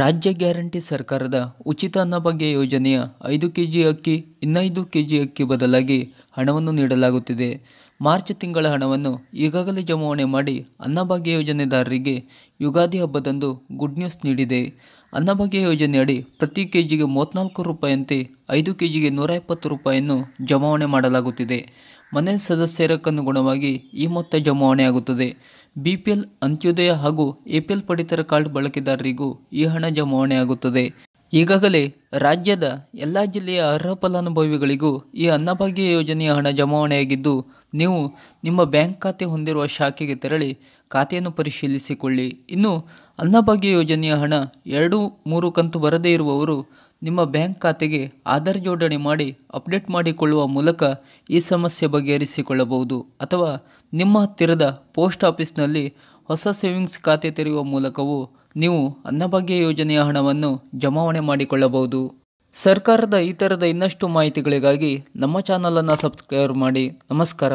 ರಾಜ್ಯ ಗ್ಯಾರಂಟಿ ಸರ್ಕಾರದ ಉಚಿತ ಅನ್ನಭಾಗ್ಯ ಯೋಜನೆಯ ಐದು ಕೆ ಜಿ ಅಕ್ಕಿ ಇನ್ನೈದು ಕೆ ಜಿ ಅಕ್ಕಿ ಬದಲಾಗಿ ಹಣವನ್ನು ನೀಡಲಾಗುತ್ತಿದೆ ಮಾರ್ಚ್ ತಿಂಗಳ ಹಣವನ್ನು ಈಗಾಗಲೇ ಜಮಾವಣೆ ಮಾಡಿ ಅನ್ನಭಾಗ್ಯ ಯೋಜನೆದಾರರಿಗೆ ಯುಗಾದಿ ಹಬ್ಬದಂದು ಗುಡ್ ನ್ಯೂಸ್ ನೀಡಿದೆ ಅನ್ನಭಾಗ್ಯ ಯೋಜನೆಯಡಿ ಪ್ರತಿ ಕೆ ಜಿಗೆ ಮೂವತ್ತ್ನಾಲ್ಕು ರೂಪಾಯಿಯಂತೆ ಐದು ಕೆ ಜಿಗೆ ನೂರ ಇಪ್ಪತ್ತು ರೂಪಾಯಿಯನ್ನು ಜಮಾವಣೆ ಮಾಡಲಾಗುತ್ತಿದೆ ಮನೆ ಸದಸ್ಯರಕ್ಕನುಗುಣವಾಗಿ ಈ ಮೊತ್ತ ಜಮಾವಣೆಯಾಗುತ್ತದೆ ಬಿಪಿಎಲ್ ಅಂತ್ಯೋದಯ ಹಾಗೂ ಎಪಿಎಲ್ ಪಡಿತರ ಕಾರ್ಡ್ ಬಳಕೆದಾರರಿಗೂ ಈ ಹಣ ಜಮಾವಣೆಯಾಗುತ್ತದೆ ಈಗಾಗಲೇ ರಾಜ್ಯದ ಎಲ್ಲ ಜಿಲ್ಲೆಯ ಅರ್ಹ ಫಲಾನುಭವಿಗಳಿಗೂ ಈ ಅನ್ನಭಾಗ್ಯ ಯೋಜನೆಯ ಹಣ ಜಮಾವಣೆಯಾಗಿದ್ದು ನೀವು ನಿಮ್ಮ ಬ್ಯಾಂಕ್ ಖಾತೆ ಹೊಂದಿರುವ ಶಾಖೆಗೆ ತೆರಳಿ ಖಾತೆಯನ್ನು ಪರಿಶೀಲಿಸಿಕೊಳ್ಳಿ ಇನ್ನು ಅನ್ನಭಾಗ್ಯ ಯೋಜನೆಯ ಹಣ ಎರಡು ಮೂರು ಕಂತು ಬರದೇ ಇರುವವರು ನಿಮ್ಮ ಬ್ಯಾಂಕ್ ಖಾತೆಗೆ ಆಧಾರ್ ಜೋಡಣೆ ಮಾಡಿ ಅಪ್ಡೇಟ್ ಮಾಡಿಕೊಳ್ಳುವ ಮೂಲಕ ಈ ಸಮಸ್ಯೆ ಬಗೆಹರಿಸಿಕೊಳ್ಳಬಹುದು ಅಥವಾ ನಿಮ್ಮ ಹತ್ತಿರದ ಪೋಸ್ಟ್ ಆಫೀಸ್ನಲ್ಲಿ ಹೊಸ ಸೇವಿಂಗ್ಸ್ ಖಾತೆ ತೆರೆಯುವ ಮೂಲಕವೂ ನೀವು ಅನ್ನಭಾಗ್ಯ ಯೋಜನೆಯ ಹಣವನ್ನು ಜಮಾವಣೆ ಮಾಡಿಕೊಳ್ಳಬಹುದು ಸರ್ಕಾರದ ಈ ಥರದ ಇನ್ನಷ್ಟು ಮಾಹಿತಿಗಳಿಗಾಗಿ ನಮ್ಮ ಚಾನಲನ್ನು ಸಬ್ಸ್ಕ್ರೈಬ್ ಮಾಡಿ ನಮಸ್ಕಾರ